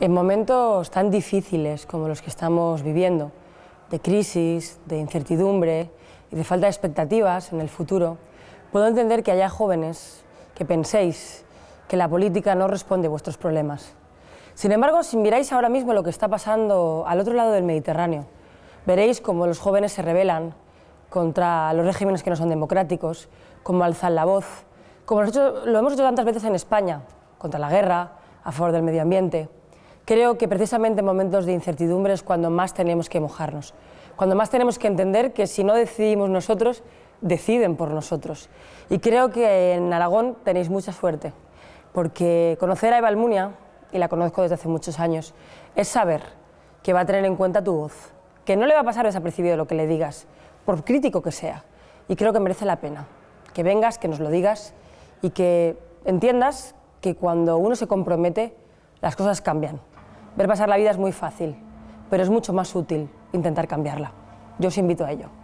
En momentos tan difíciles como los que estamos viviendo, de crisis, de incertidumbre y de falta de expectativas en el futuro, puedo entender que haya jóvenes que penséis que la política no responde a vuestros problemas. Sin embargo, si miráis ahora mismo lo que está pasando al otro lado del Mediterráneo, veréis cómo los jóvenes se rebelan contra los regímenes que no son democráticos, cómo alzan la voz, como lo hemos hecho tantas veces en España, contra la guerra, a favor del medio ambiente. Creo que precisamente en momentos de incertidumbre es cuando más tenemos que mojarnos, cuando más tenemos que entender que si no decidimos nosotros, deciden por nosotros. Y creo que en Aragón tenéis mucha suerte, porque conocer a Eva Almunia, y la conozco desde hace muchos años, es saber que va a tener en cuenta tu voz, que no le va a pasar desapercibido lo que le digas, por crítico que sea. Y creo que merece la pena que vengas, que nos lo digas y que entiendas que cuando uno se compromete, las cosas cambian. Ver pasar la vida es muy fácil, pero es mucho más útil intentar cambiarla. Yo os invito a ello.